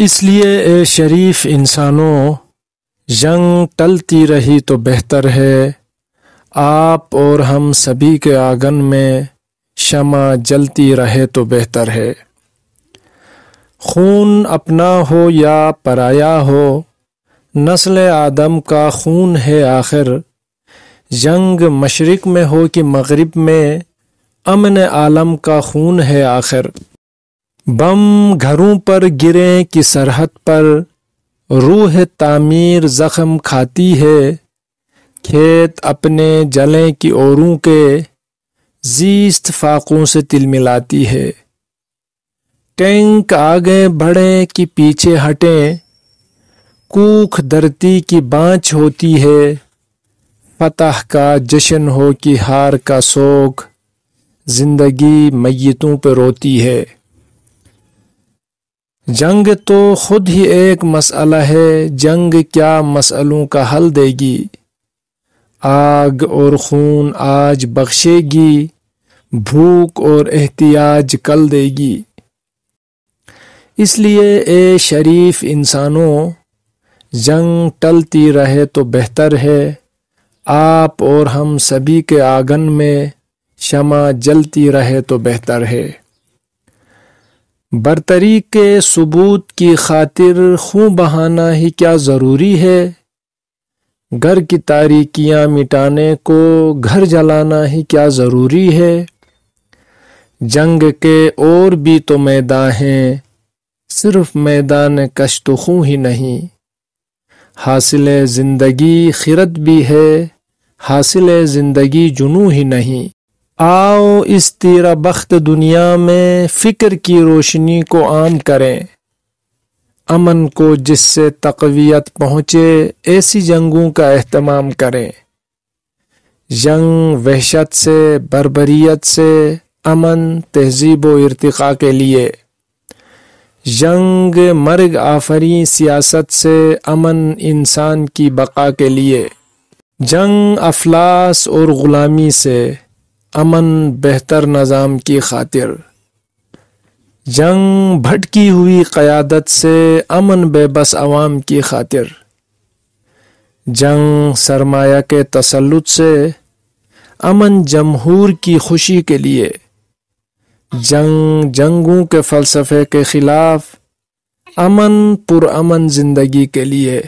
इसलिए ए शरीफ इंसानों जंग टलती रही तो बेहतर है आप और हम सभी के आंगन में शमा जलती रहे तो बेहतर है खून अपना हो या पराया हो नस्ल आदम का खून है आखिर जंग मशरक़ में हो कि मगरिब में अमन आलम का खून है आखिर बम घरों पर गिरे कि सरहद पर रूह तामीर जख्म खाती है खेत अपने जले की औरों के जीस्त फाकों से तिल मिलाती है टैंक आगे बढ़े कि पीछे हटें कूख धरती की बाँच होती है फतह का जश्न हो कि हार का शोक जिंदगी मैतों पर रोती है जंग तो खुद ही एक मसला है जंग क्या मसलों का हल देगी आग और खून आज बख्शेगी भूख और एहतियाज कल देगी इसलिए ए शरीफ इंसानों जंग टलती रहे तो बेहतर है आप और हम सभी के आंगन में शमा जलती रहे तो बेहतर है बरतरी के सबूत की खातिर खूँ बहाना ही क्या ज़रूरी है घर की तारीकियां मिटाने को घर जलाना ही क्या ज़रूरी है जंग के और भी तो मैदान हैं सिर्फ मैदान कश्तखू ही नहीं हासिल ज़िंदगी खिरत भी है हासिल ज़िंदगी जुनू ही नहीं आओ इस तेरा बख्त दुनिया में फ़िक्र की रोशनी को आम करें अमन को जिससे तकवीत पहुँचे ऐसी जंगों का अहतमाम करें जंग वहशत से बरबरीत से अमन तहजीब व इरतका के लिए जंग मर्ग आफरी सियासत से अमन इंसान की बका के लिए जंग अफलास और ग़ुलामी से अमन बेहतर नज़ाम की खातिर जंग भटकी हुई क़्यादत से अमन बेबस आवाम की खातिर जंग सरमाया के तसलुत से अमन जमहूर की खुशी के लिए जंग जंगों के फ़लसफ़े के ख़िलाफ़ अमन पुरअमन ज़िंदगी के लिए